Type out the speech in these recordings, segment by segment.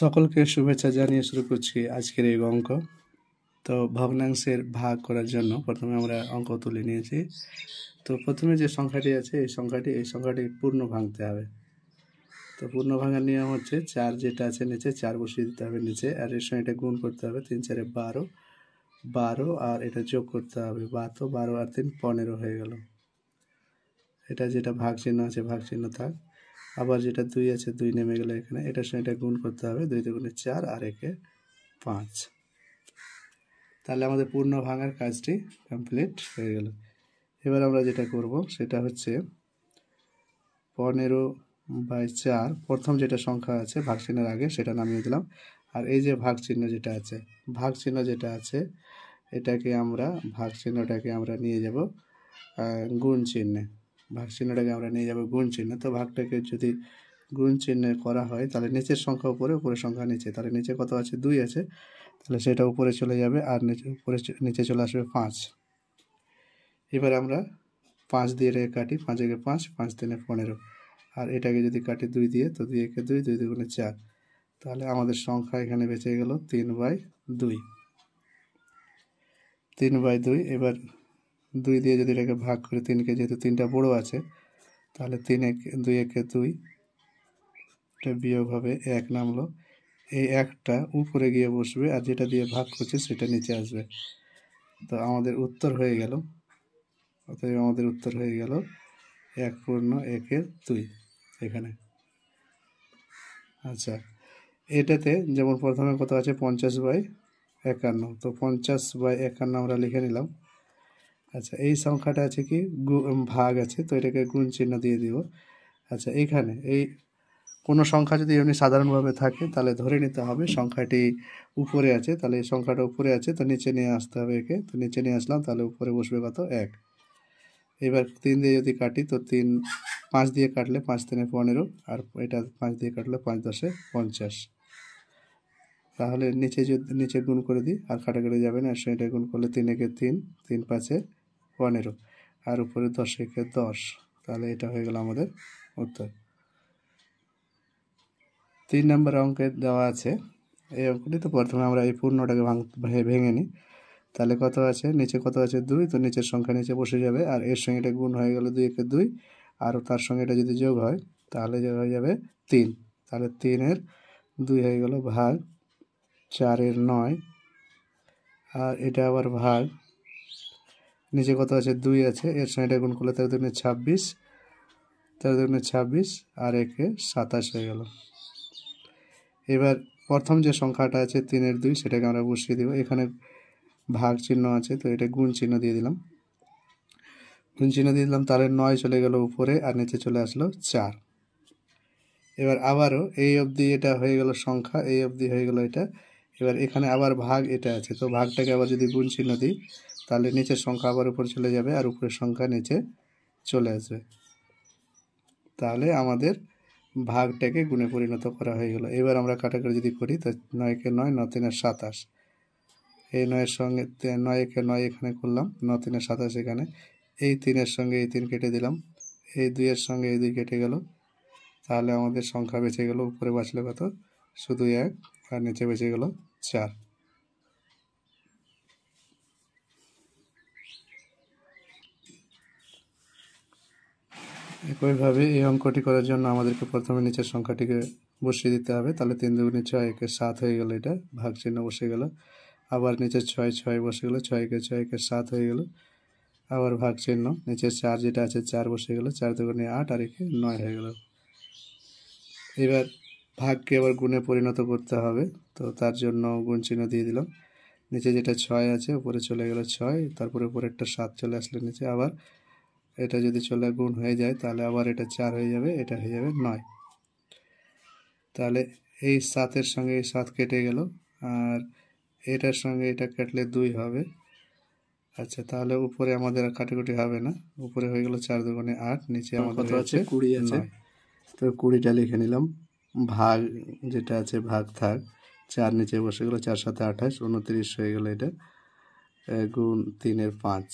সকলকে শুভেচ্ছা জানিয়ে শুরু করছি আজকের এই অঙ্ক তো ভগ্নাংশের ভাগ করার জন্য প্রথমে আমরা অঙ্ক তুলে নিয়েছি তো প্রথমে যে সংখ্যাটি আছে এই সংখ্যাটি এই সংখ্যাটি পূর্ণ ভাঙতে হবে তো পূর্ণ ভাঙার নিয়ম হচ্ছে চার যেটা আছে নিচে চার বসিয়ে দিতে হবে নিচে আর এর সঙ্গে এটা গুণ করতে হবে তিন চারে বারো বারো আর এটা যোগ করতে হবে বা তো বারো আর তিন পনেরো হয়ে গেল এটা যেটা ভাগ চিহ্ন আছে ভাগ চিহ্ন থাক আবার যেটা দুই আছে দুই নেমে গেলে এখানে এটার সঙ্গে এটা গুণ করতে হবে দুই দুগুণে চার আর একে পাঁচ তাহলে আমাদের পূর্ণ ভাঙার কাজটি কমপ্লিট হয়ে গেল এবার আমরা যেটা করব সেটা হচ্ছে পনেরো বাই চার প্রথম যেটা সংখ্যা আছে ভাগ চিহ্নের আগে সেটা নামিয়ে দিলাম আর এই যে ভাগ চিহ্ন যেটা আছে ভাগ চিহ্ন যেটা আছে এটাকে আমরা ভাগ চিহ্নটাকে আমরা নিয়ে যাব গুণ চিহ্নে ভাগ চিহ্নটাকে আমরা নিয়ে যাবো গুণ চিহ্ন তো ভাগটাকে যদি গুণ চিহ্নে করা হয় তাহলে নিচের সংখ্যা উপরে উপরের সংখ্যা নিচে তাহলে নিচে কত আছে দুই আছে তাহলে সেটা উপরে চলে যাবে আর নিচে উপরে নিচে চলে আসবে পাঁচ এবার আমরা পাঁচ দিয়ে রেখে কাটি পাঁচ একে পাঁচ পাঁচ দিনে পনেরো আর এটাকে যদি কাটি দুই দিয়ে তো দুই একে দুই দুই দুগুণে চার তাহলে আমাদের সংখ্যা এখানে বেঁচে গেল তিন বাই দুই তিন বাই দুই এবার দুই দিয়ে যদি এটাকে ভাগ করি তিনকে যেহেতু তিনটা বড় আছে তাহলে তিন এক দুই একে দুই এটা বিয়োগ হবে এক নামলো এই একটা উপরে গিয়ে বসবে আর যেটা দিয়ে ভাগ করছে সেটা নিচে আসবে তো আমাদের উত্তর হয়ে গেল অতএব আমাদের উত্তর হয়ে গেল এক পূর্ণ একের দুই এখানে আচ্ছা এটাতে যেমন প্রথমে কত আছে পঞ্চাশ বাই একান্ন তো পঞ্চাশ বাই একান্ন আমরা লিখে নিলাম আচ্ছা এই সংখ্যাটা আছে কি ভাগ আছে তো এটাকে গুণ চিহ্ন দিয়ে দিব আচ্ছা এখানে এই কোনো সংখ্যা যদি এমনি সাধারণভাবে থাকে তাহলে ধরে নিতে হবে সংখ্যাটি উপরে আছে তাহলে এই সংখ্যাটা উপরে আছে তো নিচে নিয়ে আসতে হবে একে তো নিচে নিয়ে আসলাম তাহলে উপরে বসবে কত এক এবার তিন দিয়ে যদি কাটি তো তিন পাঁচ দিয়ে কাটলে পাঁচ তিনে পনেরো আর এটা পাঁচ দিয়ে কাটলে পাঁচ দশে পঞ্চাশ তাহলে নিচে যদি নিচে গুণ করে দিই আর কাটাকাটি যাবে না এটা গুণ করলে তিন একে তিন তিন পাঁচে পনেরো আর উপরে দশ একে দশ তাহলে এটা হয়ে গেল আমাদের উত্তর তিন নম্বর অঙ্কে দেওয়া আছে এই অঙ্কটি তো প্রথমে আমরা এই পূর্ণটাকে ভাঙ ভেঙে নিই তাহলে কত আছে নিচে কত আছে দুই তো নিচের সংখ্যা নিচে বসে যাবে আর এর সঙ্গে এটা গুণ হয়ে গেল দুই একে দুই আর তার সঙ্গে এটা যদি যোগ হয় তাহলে যোগ হয়ে যাবে তিন তাহলে তিনের দুই হয়ে গেল ভাগ চারের নয় আর এটা আবার ভাগ নিচে কত আছে দুই আছে এর সঙ্গে এটা গুণ করলে তেরো দুগুণে ছাব্বিশ তেরো দুনে ছাব্বিশ আর একে সাতাশ হয়ে গেল এবার প্রথম যে সংখ্যাটা আছে তিনের দুই সেটাকে আমরা বসিয়ে দেবো এখানে ভাগ চিহ্ন আছে তো এটা গুণ চিহ্ন দিয়ে দিলাম গুণ চিহ্ন দিয়ে দিলাম তাহলে নয় চলে গেল উপরে আর নিচে চলে আসলো চার এবার আবারও এই অবধি এটা হয়ে গেল সংখ্যা এই অবধি হয়ে গেল এটা এবার এখানে আবার ভাগ এটা আছে তো ভাগটাকে আবার যদি গুণ চিহ্ন দিই তাহলে নিচের সংখ্যা আবার উপরে চলে যাবে আর উপরের সংখ্যা নিচে চলে আসবে তাহলে আমাদের ভাগটাকে গুণে পরিণত করা হয়ে গেল এবার আমরা কাটাকাটি যদি করি তো নয়কে নয় ন তিনে সাতাশ এই নয়ের সঙ্গে নয় একে নয় এখানে করলাম ন তিনে সাতাশ এখানে এই তিনের সঙ্গে এই তিন কেটে দিলাম এই দুইয়ের সঙ্গে এই দুই কেটে গেল তাহলে আমাদের সংখ্যা বেঁচে গেল উপরে বাঁচলে কত শুধু এক আর নিচে বেঁচে গেল চার একইভাবে এই অঙ্কটি করার জন্য আমাদেরকে প্রথমে নিচের সংখ্যাটিকে বসিয়ে দিতে হবে তাহলে তিন দুগুণে ছয় একে সাত হয়ে গেল এটা ভাগ চিহ্ন বসে গেল আবার নিচে ছয় ছয় বসে গেল ছয় একে ছয় একে সাত হয়ে গেল আবার ভাগ চিহ্ন নিচে চার যেটা আছে চার বসে গেল চার দুগুণে আট আর একে নয় হয়ে গেল এবার ভাগকে আবার গুণে পরিণত করতে হবে তো তার জন্য গুণ চিহ্ন দিয়ে দিলাম নিচে যেটা ছয় আছে উপরে চলে গেল ছয় তারপরে উপরে একটা সাত চলে আসলে নিচে আবার এটা যদি চলে গুণ হয়ে যায় তাহলে আবার এটা চার হয়ে যাবে এটা হয়ে যাবে নয় তাহলে এই সাতের সঙ্গে এই সাত কেটে গেল আর এটার সঙ্গে এটা কাটলে দুই হবে আচ্ছা তাহলে উপরে আমাদের আর কাটাকুটি হবে না উপরে হয়ে গেল চার দুগুণে আট নিচে আমাদের আছে কুড়ি আছে তো কুড়িটা লিখে নিলাম ভাগ যেটা আছে ভাগ থাক চার নিচে বসে গেলো চার সাথে আঠাশ উনত্রিশ হয়ে গেলো এটা গুণ তিনের পাঁচ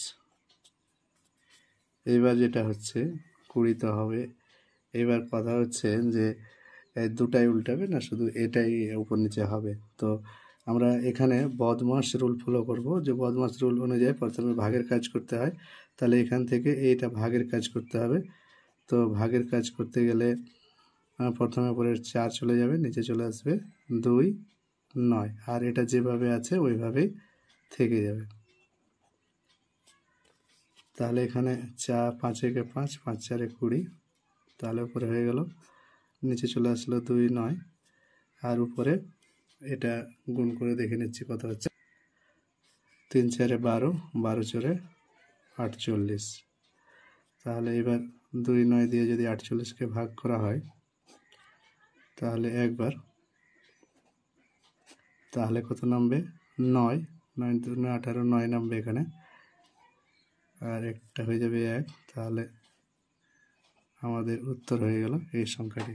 এবার যেটা হচ্ছে তো হবে এবার কথা হচ্ছে যে দুটাই উল্টাবে না শুধু এটাই উপর নিচে হবে তো আমরা এখানে বদমাস রুল ফলো করব যে বদমাস রুল অনুযায়ী প্রথমে ভাগের কাজ করতে হয় তাহলে এখান থেকে এইটা ভাগের কাজ করতে হবে তো ভাগের কাজ করতে গেলে প্রথমে পরের চার চলে যাবে নিচে চলে আসবে দুই নয় আর এটা যেভাবে আছে ওইভাবেই থেকে যাবে তাহলে এখানে চা পাঁচ একে পাঁচ পাঁচ চারে কুড়ি তাহলে উপরে হয়ে গেল নিচে চলে আসলো দুই নয় আর উপরে এটা গুণ করে দেখে নিচ্ছি কত হচ্ছে তিন চারে বারো বারো চোরে আটচল্লিশ তাহলে এবার দুই নয় দিয়ে যদি আটচল্লিশকে ভাগ করা হয় তাহলে একবার তাহলে কত নামবে নয় নয় দু আঠারো নয় নামবে এখানে আর একটা হয়ে যাবে এক তাহলে আমাদের উত্তর হয়ে গেল এই সংখ্যাটি